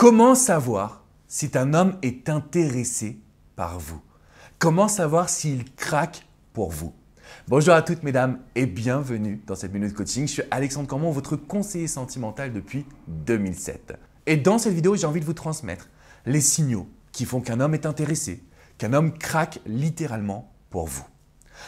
Comment savoir si un homme est intéressé par vous Comment savoir s'il craque pour vous Bonjour à toutes mesdames et bienvenue dans cette minute coaching. Je suis Alexandre Cormont, votre conseiller sentimental depuis 2007. Et dans cette vidéo, j'ai envie de vous transmettre les signaux qui font qu'un homme est intéressé, qu'un homme craque littéralement pour vous.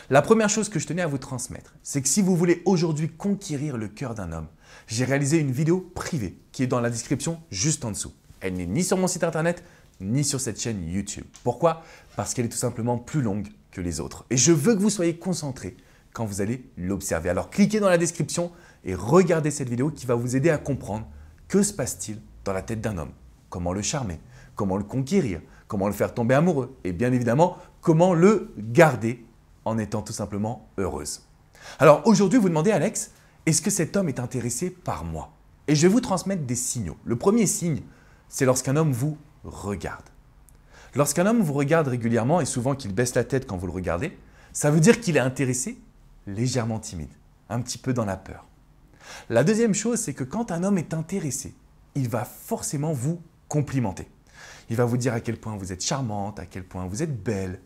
La première chose que je tenais à vous transmettre, c'est que si vous voulez aujourd'hui conquérir le cœur d'un homme, j'ai réalisé une vidéo privée qui est dans la description juste en dessous. Elle n'est ni sur mon site internet, ni sur cette chaîne YouTube. Pourquoi Parce qu'elle est tout simplement plus longue que les autres. Et je veux que vous soyez concentrés quand vous allez l'observer. Alors cliquez dans la description et regardez cette vidéo qui va vous aider à comprendre que se passe-t-il dans la tête d'un homme, comment le charmer, comment le conquérir, comment le faire tomber amoureux et bien évidemment comment le garder en étant tout simplement heureuse. Alors aujourd'hui, vous demandez Alex, est-ce que cet homme est intéressé par moi Et je vais vous transmettre des signaux. Le premier signe c'est lorsqu'un homme vous regarde. Lorsqu'un homme vous regarde régulièrement et souvent qu'il baisse la tête quand vous le regardez, ça veut dire qu'il est intéressé, légèrement timide, un petit peu dans la peur. La deuxième chose, c'est que quand un homme est intéressé, il va forcément vous complimenter. Il va vous dire à quel point vous êtes charmante, à quel point vous êtes belle.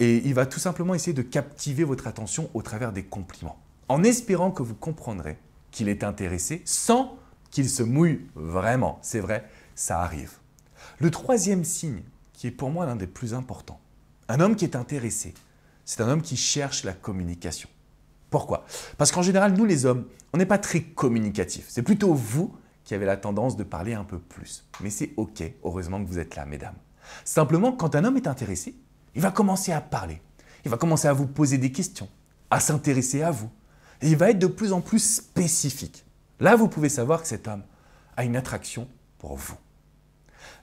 Et il va tout simplement essayer de captiver votre attention au travers des compliments, en espérant que vous comprendrez qu'il est intéressé sans qu'il se mouille vraiment, c'est vrai, ça arrive. Le troisième signe, qui est pour moi l'un des plus importants, un homme qui est intéressé, c'est un homme qui cherche la communication. Pourquoi Parce qu'en général, nous les hommes, on n'est pas très communicatifs. C'est plutôt vous qui avez la tendance de parler un peu plus. Mais c'est OK, heureusement que vous êtes là, mesdames. Simplement, quand un homme est intéressé, il va commencer à parler. Il va commencer à vous poser des questions, à s'intéresser à vous. Et il va être de plus en plus spécifique. Là, vous pouvez savoir que cet homme a une attraction pour vous.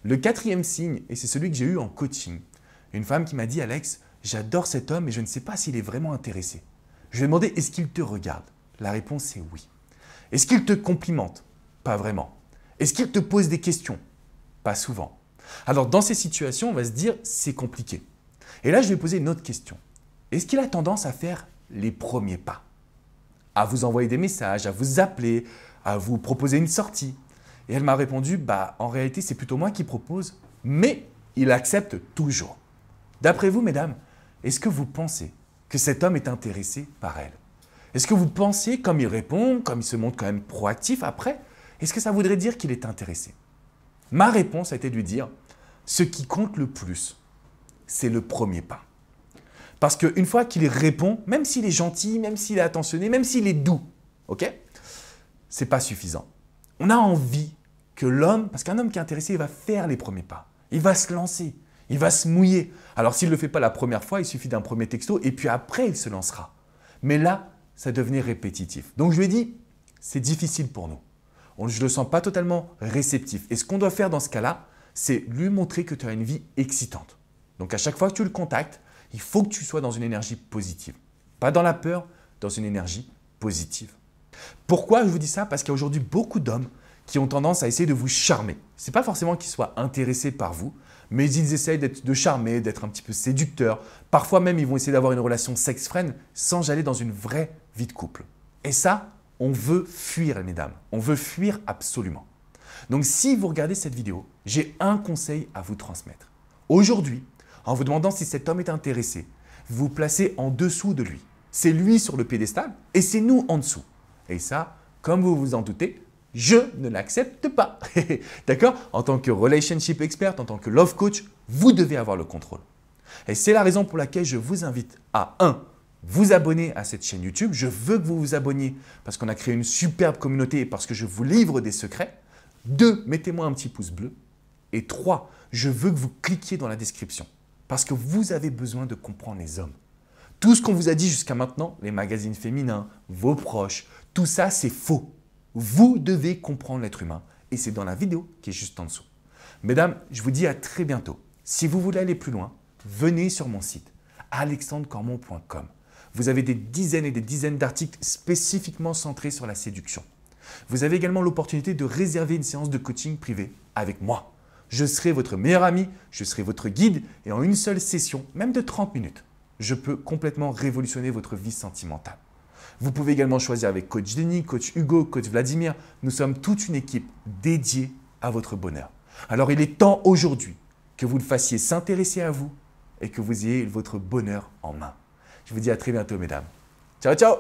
Le quatrième signe, et c'est celui que j'ai eu en coaching, une femme qui m'a dit Alex, j'adore cet homme, et je ne sais pas s'il est vraiment intéressé. Je lui ai demandé Est-ce qu'il te regarde La réponse est oui. Est-ce qu'il te complimente Pas vraiment. Est-ce qu'il te pose des questions Pas souvent. Alors dans ces situations, on va se dire c'est compliqué. Et là, je vais poser une autre question. Est-ce qu'il a tendance à faire les premiers pas À vous envoyer des messages, à vous appeler, à vous proposer une sortie et elle m'a répondu, bah en réalité c'est plutôt moi qui propose, mais il accepte toujours. D'après vous, mesdames, est-ce que vous pensez que cet homme est intéressé par elle Est-ce que vous pensez, comme il répond, comme il se montre quand même proactif après, est-ce que ça voudrait dire qu'il est intéressé Ma réponse a été de lui dire, ce qui compte le plus, c'est le premier pas. Parce qu'une fois qu'il répond, même s'il est gentil, même s'il est attentionné, même s'il est doux, ok C'est pas suffisant on a envie que l'homme, parce qu'un homme qui est intéressé, il va faire les premiers pas, il va se lancer, il va se mouiller. Alors s'il ne le fait pas la première fois, il suffit d'un premier texto, et puis après, il se lancera. Mais là, ça devenait répétitif. Donc je lui ai dit, c'est difficile pour nous. je ne le sens pas totalement réceptif. Et ce qu'on doit faire dans ce cas-là, c'est lui montrer que tu as une vie excitante. Donc à chaque fois que tu le contactes, il faut que tu sois dans une énergie positive. Pas dans la peur, dans une énergie positive. Pourquoi je vous dis ça Parce qu'il y a aujourd'hui beaucoup d'hommes qui ont tendance à essayer de vous charmer. Ce n'est pas forcément qu'ils soient intéressés par vous, mais ils essayent d'être de charmer, d'être un petit peu séducteurs. Parfois même, ils vont essayer d'avoir une relation sex-friend sans aller dans une vraie vie de couple. Et ça, on veut fuir, mesdames. On veut fuir absolument. Donc si vous regardez cette vidéo, j'ai un conseil à vous transmettre. Aujourd'hui, en vous demandant si cet homme est intéressé, vous vous placez en dessous de lui. C'est lui sur le piédestal et c'est nous en dessous. Et ça, comme vous vous en doutez, je ne l'accepte pas. D'accord En tant que relationship expert, en tant que love coach, vous devez avoir le contrôle. Et c'est la raison pour laquelle je vous invite à 1. Vous abonner à cette chaîne YouTube. Je veux que vous vous abonniez parce qu'on a créé une superbe communauté et parce que je vous livre des secrets. 2. Mettez-moi un petit pouce bleu. Et 3. Je veux que vous cliquiez dans la description parce que vous avez besoin de comprendre les hommes. Tout ce qu'on vous a dit jusqu'à maintenant, les magazines féminins, vos proches, tout ça, c'est faux. Vous devez comprendre l'être humain et c'est dans la vidéo qui est juste en dessous. Mesdames, je vous dis à très bientôt. Si vous voulez aller plus loin, venez sur mon site alexandrecormon.com. Vous avez des dizaines et des dizaines d'articles spécifiquement centrés sur la séduction. Vous avez également l'opportunité de réserver une séance de coaching privée avec moi. Je serai votre meilleur ami, je serai votre guide et en une seule session, même de 30 minutes, je peux complètement révolutionner votre vie sentimentale. Vous pouvez également choisir avec coach Denis, coach Hugo, coach Vladimir. Nous sommes toute une équipe dédiée à votre bonheur. Alors il est temps aujourd'hui que vous le fassiez s'intéresser à vous et que vous ayez votre bonheur en main. Je vous dis à très bientôt, mesdames. Ciao, ciao